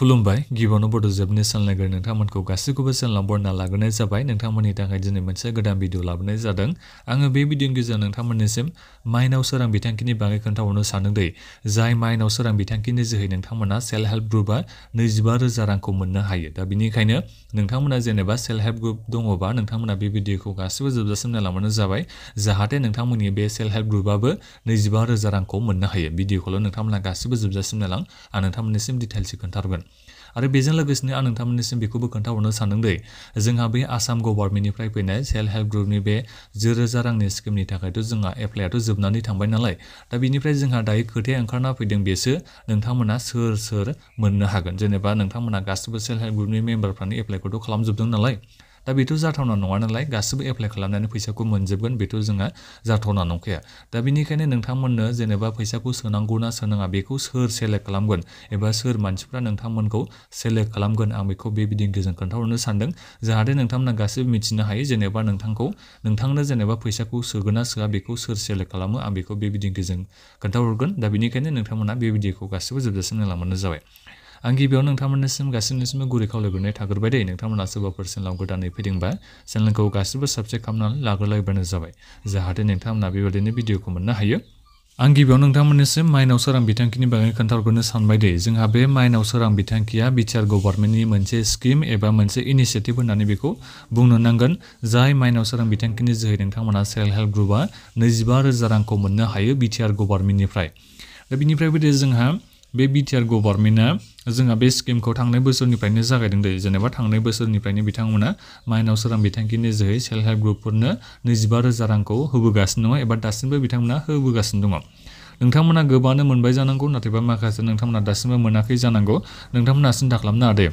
खुलुमबाय गिबियावनो बड' जोबनि सानलायग्रा नोंथांमोनखौ गासैखौबो सानलाव बरना लाग्रोनाय जाबाय नोंथांमोननि थाखाय दिनै मोनसे गोदान भिडिअ लाबोनाय जादों आङो बे भिडिअनि गेजेरजों नोंथांमोननिसिम माइनाव सोरां बिथांखिनि बागै खोन्थाहरनो सानदोंदि जाय माइनाव सोरां बिथांखिनि जोहै नोंथांमोना सेल्फ हेल्प ग्रुपआ नैजिबा रोजा रांखौ मोननो हायो दा बिनिखायनो नोंथांमोना जेनेबा सेल्फ हेल्प ग्रुप दङबा नोंथांमोना बे भिडिअखौ गासैबो जोबजासिम नायलांबानो जाबाय जाहाथे नोंथांमोननि बे सेल्फ हेल्प ग्रुपआबो नैजिबा रोजा रांखौ मोननो हायो भिडिअखौल' नोंथांमोना गासैबो जोबजासिम नायलां आं नोंथांमोननिसिम डिटेल्सै खोन्थाहरगोन आरो बेजों लोगोसेनो आं नोंथांमोननिसिम बेखौबो खोन्थाहरनो सानदों दे जोंहा बे आसाम गभार्नमेन्टनिफ्राय फैनाय सेल्फ हेल्प ग्रुपनि बे रोजा रांनि स्किमनि थाखायथ' जोंहा एप्लाइआथ' जोबनानै थांबाय नालाय दा बेनिफ्राय जोंहा दायो खोथाया ओंखारना फैदों बेसो नोंथांमोना सोर सोर मोननो हागोन जेनेबा नोंथांमोना गासिबो सेल्फ हेल्प ग्रुपनि मेम्बारफ्रानो एप्लाइखौथ' खालामजोबदों नालाय दा बेथ' जाथावना नङा नालाय गासिबो एप्लाइ खालामनानै फैसाखौ मोनजोबगोन बेथ' जोंहा जाथावना नंखाया दा बेनिखायनो नोंथांमोननो जेनेबा फैसाखौ सोनांगौ ना सोनाङा बेखौ सोर सेलेक्ट खालामगोन एबा सोर मानसिफ्रा नोंथांमोनखौ सेलेक्ट खालामगोन आं बेखौ बे बिदिनि गेजेरजों खोन्थाहरनो सानदों जाहाथे नोंथांमोना गासैबो मिथिनो हायो जेनेबा नोंथांखौ नोंथांनो जेनेबा फैसाखौ सोगोन ना सोआ बेखौ सोर सेलेक्ट खालामो आं बेखौ बे बिदिनि गेजेरजों खोन्थाहरगोन दा बेनिखायनो नोंथांमोना बे भिडिअखौ गासैबो जोबजासिम नायलांबानो जाबाय आं गिबियाव नोंथांमोननिसिम गासैनिसिमबो गुरै खावलायग्रोनाय थाग्रोबाय दै नोंथांमोना सोरबाफोर चेनेलाव गोदानै फैदोंबा चेनेलखौ गासैबो साबसक्राइब खालामनानै लाग्रोलायबानो जाबाय आं गिबियाव नोंथांमोननिसिम माइनाव सोरां बिथांखिनि बागै खोन्थाहरग्रोनो सानबाय दे जोंहा बे माइनाव सोरां बिथांखिया बिटिआर गभर्नमेन्टनि मोनसे स्किम एबा मोनसे इनिशिएटिभ होननानै हेल्प ग्रुपआ नैजिबा रोजा रांखौ मोननो हायो बिटिआर गभर्नमेन्टनिफ्राय दा बिनिफ्रायबो दे जोंहा बे बिटिआर गभर्नमेन्टआ जोंहा बे स्किमखौ थांनाय बोसोरनिफ्रायनो जागायदों दै जेनेबा थांनाय बोसोरनिफ्रायनो बिथांमोना माइनाव सोरां बिथांखिनि जोहै सेल्फ हेल्प ग्रुपफोरनो नैजिबा रोजा रांखौ होबोगासिनो दङ एबा दासिमबो बिथांमोना होबोगासिनो दङ नोंथांमोना गोबाङानो मोनबाय जानांगौ नाथायबा माखासे नोंथांमोना दासिमबो मोनाखै जानांगौ नोंथांमोना सिन्था खालामनो हादों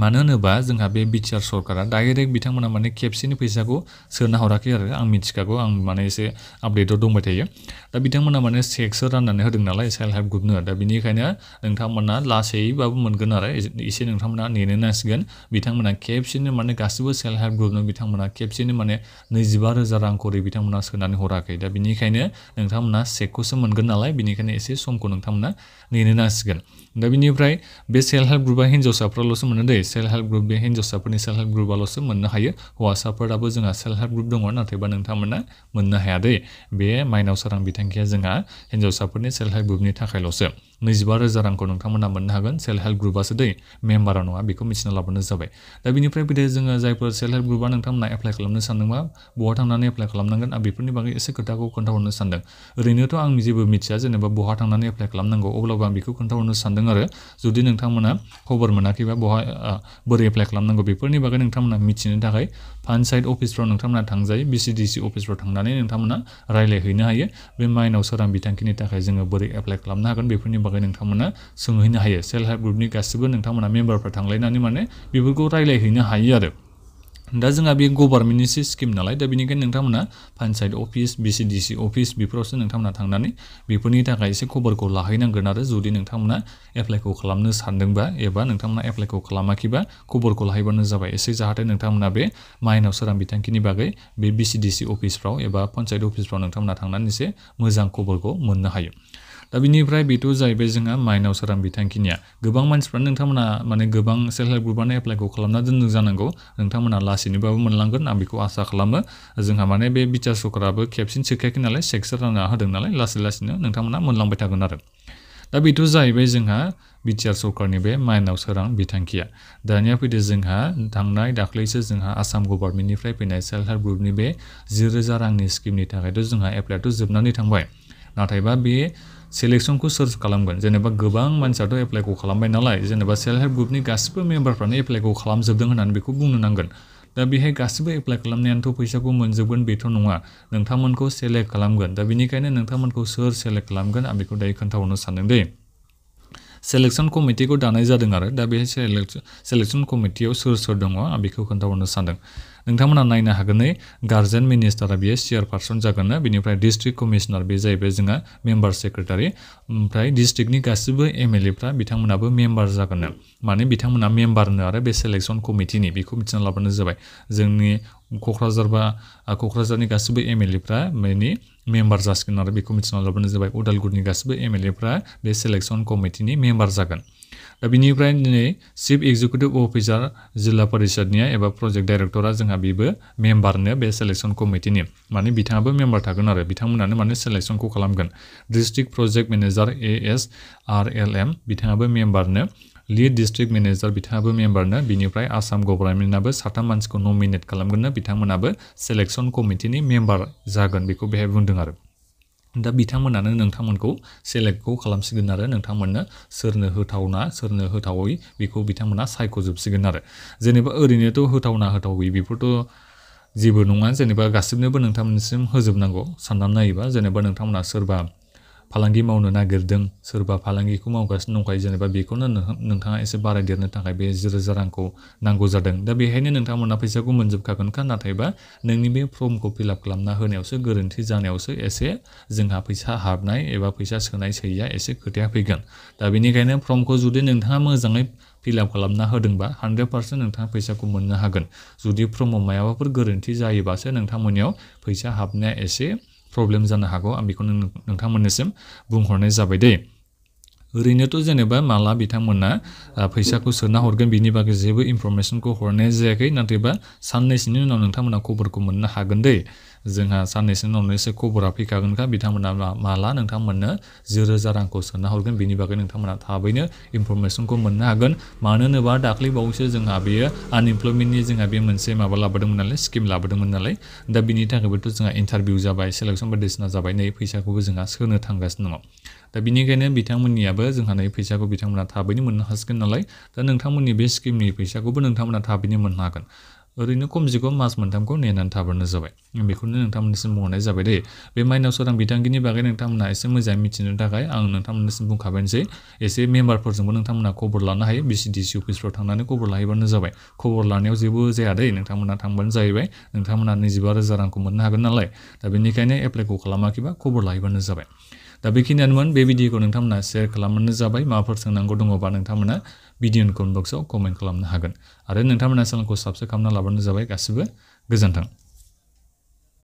मानो होनोबा जोंहा बे बिटिआर सरकारा डाइरेक्ट बिथांमोना माने खेबसेनि फैसाखौ सोना हराखै आरो आं मिथिखागौ आं माने एसे आपडेटआव दंबाय थायो दा बिथांमोना माने चेकसो राननानै होदों नालाय सेल्फ हेल्प ग्रुपनो दा बिनिखायनो नोंथांमोना लासैबाबो मोनगोन आरो एसे नोंथांमोना नेनो नांसिगोन बिथांमोना खेबसेनो माने गासिबो सेल्फ हेल्प ग्रुपनो बिथांमोना खेबसेनो माने नैजिबा रोजा रां खरि बिथांमोना सोनानै हराखै दा बिनिखायनो नोंथांमोना चेकखौसो मोनगोन नालाय बिनिखायनो एसे समखौ नोंथांमोना नेनो नांसिगोन दा बिनिफ्राय बे सेल्फ हेल्प ग्रुपआ हिन्जावसाफ्राल'सो मोनो दै जेरै सेल्फ हेल्प ग्रुप बे हिन्जावसाफोरनि सेल्फ हेल्प ग्रुपआल'सो मोननो हायो हौवासाफोराबो जोंहा सेल्फ हेल्प ग्रुप दङ नाथायबा नोंथांमोना मोननो हायादै बे माइनाव सोरां बिथांखिया जोंहा हिन्जावसाफोरनि सेल्फ हेल्प ग्रुपनि थाखायल'सो नैजिबा रोजा रांखौ नोंथांमोना मोननो हागोन सेल्फ हेल्प ग्रुपआसो दै मेम्बारा नङा बेखौ मिथिना लाबानो जाबाय दा बेनिफ्राय फैदो जोङो जायफोर सेल्फ हेल्प ग्रुपआ नोंथांमोना एप्लाइ खालामनो सानदोंबा बहा थांनानै एप्लाइ खालामनांगोन आं बेफोरनि बागै एसे खोथाखौ खोन्थाहरनो सानदों ओरैनोथ' आं जेबो मिथिया जेनेबा बहा थांनानै एप्लाइ खालामनांगौ अब्लाबो आं बेखौ खोन्थाहरनो सानदों आरो जुदि नोंथांमोना खबर मोनाखैबा बहा बोरै एप्लाइ खालामनांगौ बेफोरनि बागै नोंथांमोना मिथिनो थाखाय फान्ड साइड अफिसफ्राव नोंथांमोना थांजायो बि सि डि सि अफिसफ्राव थांनानै नोंथांमोना रायज्लायहैनो हायो बे माइनाव सोरां बिथांखिनि थाखाय जोङो बोरै एप्लाइ खालामनो हागोन बेफोरनि बागै नोंथांमोना सोंहैनो हायो सेल्फ हेल्प ग्रुपनि गासिबो नोंथांमोना मेम्बारफ्रा थांलायनानै माने बेफोरखौ रायज्लायहैनो हायो आरो दा जोंहा बे गभार्नमेन्टनिसो स्किम नालाय दा बेनिखायनो नोंथांमोना पन्सायत अफिस बिसिडिसि अफिस बेफोरावसो नोंथांमोना थांनानै बेफोरनि थाखाय एसे खबरखौ लाहैनांगोन आरो जुदि नोंथांमोना एप्लाइखौ खालामनो सानदोंबा एबा नोंथांमोना एप्लाइखौ खालामाखैबा खबरखौ लाहैबानो जाबाय एसे जाहाथे नोंथांमोना बे माइनाव सोरां बिथांखिनि बागै बे बिसिडिसि अफिसफ्राव एबा पन्सायत अफिसफ्राव नोंथांमोना थांनानै एसे मोजां खबरखौ मोननो हायो Tapi ini pray bitu zai be zengan maina usaram bi tangkinya. Gebang man sprang neng tamana mana gebang selher hel gurban e plego kalam nadin neng zanang go. Neng tamana lasi ni babu man langgan ambi ko asa kalama. Zeng hamane be bica sukara be kepsin cekek nale sekser nang aha deng nale lasi lasi neng neng tamana man lang be Tapi itu zai be zengha bica sukara ni be mainau usaram bi tangkia. Dan ya pide zengha tang nai dak leise zengha asam gobar mini pray pinai selher hel gurban be zire zarang ni skim ni tangai do zengha e plego नाथायबा बे सेलेक्सनखौ सोर खालामगोन जेनेबा गोबां मानसियाथ' एप्लाइखौ खालामबाय नालाय जेनेबा self help ग्रुपनि गासिबो मेम्बारफ्रानो एप्लाइखौ खालामजोबदों होननानै बेखौ बुंनो नांगोन दा बेहाय गासिबो एप्लाइ खालामनायानोथ' फैसाखौ मोनजोबगोन बेथ' नङा नोंथांमोनखौ सेलेक्ट खालामगोन दा बेनिखायनो नोंथांमोनखौ सोर सेलेक्ट खालामगोन आं बेखौ दायो खोन्थाहरनो सानदों दे सेलेक्सन कमिटिखौ दानाय जादों आरो दा बेहाय सेलेक्सन कमिटियाव सोर सोर दङ आं बेखौ खोन्थाहरनो सानदों नोंथांमोना नायनो हागोनै गार्जेन मिनिस्टारा बियो चेयारपारसन जागोन बिनिफ्राय डिस्ट्रिक्ट कमिशनार बे जाहैबाय जोंहा मेम्बार सेक्रेटारि ओमफ्राय डिस्ट्रिक्टनि गासिबो एम एल बिथांमोनाबो मेम्बार जागोन माने बिथांमोना मेम्बारनो आरो बे सेलेक्सन कमिटिनि बेखौ मिथिना लाबानो जाबाय जोंनि क'क्राझार बा क'क्राझारनि गासिबो एम एल एफ्रा माने मेम्बार जासिगोन आरो बेखौ मिथिना लाबानो जाबाय उदालगुरिनि गासिबो एम बे सेलेक्सन कमिटिनि मेम्बार जागोन दा बिनिफ्राय दिनै चिफ एक्जिकिउटिभ अफिसार जिल्ला परिषदनिया एबा प्रजेक्ट डाइरेक्टरा जोंहा बेबो मेम्बारनो बे सेलेक्सन कमिटिनि माने बिथाङाबो मेम्बार थागोन आरो बिथांमोनानो माने सेलेक्सनखौ खालामगोन district project manager A S R L M बिथाङाबो मेम्बारनो लिड डिस्ट्रिक्ट मेनेजार बिथाङाबो मेम्बारनो बिनिफ्राय आसाम गभर्नमेन्टनाबो साथाम मानसिखौ नमिनेट खालामगोननो बिथांमोनाबो सेलेक्सन कमिटिनि मेम्बार जागोन बेखौ बेहाय बुंदों आरो दा बिथांमोनानो नोंथांमोनखौ सेलेक्टखौ खालामसिगोन आरो नोंथांमोननो सोरनो होथावना सोरनो होथावै बेखौ बिथांमोना सायख'जोबसिगोन आरो जेनेबा ओरैनोथ' होथावना होथावै बेफोरथ' जेबो नङा जेनेबा गासिबनोबो नोंथांमोनसिम होजोबनांगौ साननानै नायोबा जेनेबा नोंथांमोना सोरबा palangi mau nuna gerdeng serba palangi ku mau kas nungkai jene babi ku nana nung kanga ese bara dierna tangkai be zir zarangku nanggo zardeng dabi heni nung kanga muna pisa ku menjep kakun kana taiba nung nimi prom ku pilap kelam na hene ose gerin ti zane ose ese zeng ha pisa hab nai eba pisa sengnai seia ya ese kerja pegan dabi ni kaina prom ku zudi nung kanga mau zangai pilap kelam na hodeng ba 100% nung kanga pisa ku menya hagen zudi prom mau maya wapur gerin ti zai basa nung kanga munyau pisa hab nai ese problem जानो हागौ आं बेखौनो नोंथांमोननिसिम बुंहरनाय जाबाय दै ओरैनोथ' जेनेबा माला बिथांमोना फैसाखौ सोना हरगोन बिनि बागै जेबो इनफरमेसनखौ हरनाय जायाखै नाथायबा साननैसोनि उनाव नोंथांमोना खबरखौ मोननो हागोन दै जोंहा साननैसोनि उनावनो खबरा फैखागोनखा बिथांमोना माला नोंथांमोननो जिरोजा रांखौ सोना हरगोन बेनि बागै नोंथांमोना थाबैनो इनफरमेसनखौ मोननो हागोन मानो होनोबा दाख्लै बावैसो जोंहा बेयो आनएमप्लयमेन्टनि जोंहा बे मोनसे माबा लाबोदोंमोन नालाय स्किम लाबोदोंमोन नालाय दा बिनि थाखायबोथ' जोंहा इन्टारभिउ जाबाय सेलेक्सन बायदिसिना जाबाय नै फैसाखौबो जोंहा सोनो थांगासिनो दङ दा बिनिखायनो बिथांमोननियाबो जोंहा नै फैसाखौ बिथांमोना थाबैनो मोननो हासिगोन नालाय दा नोंथांमोननि बे स्किमनि फैसाखौबो नोंथांमोना थाबैनो मोननो हागोन ओरैनो खमसे खम मास मोनथामखौ नेनानै थाबानो जाबाय बेखौनो नोंथांमोननिसिम बुंहरनाय जाबाय दै बे माइनाव बिथांखिनि बागै नोंथांमोना एसे मोजाङै मिथिनो थाखाय आं नोंथांमोननिसिम बुंखाबायनोसै एसे मेम्बारफोरजोंबो नोंथांमोना खबर लानो हायो बि सि डि सि अफिसफ्राव थांनानै खबर लाहैबानो जाबाय खबर लानायाव जेबो जाया दै नोंथांमोना थांबानो जाहैबाय नोंथांमोना नैजिबा रोजा रांखौ मोननो हागोन नालाय दा बेनिखायनो एप्लाइखौ खालामाखैबा खबर लाहैबानो जाबाय दा बेखिनियानोमोन बे भिडिअखौ नोंथांमोना शेयार खालामनो जाबाय माबाफोर सोंनांगौ दङबा नोंथांमोना भिडिअनि कमेन्ट बक्सआव कमेन्ट खालामनो हागोन आरो नोंथांमोना चेनेलखौ साबसक्राइब खालामना लाबानो जाबाय गासिबो गोजोन्थों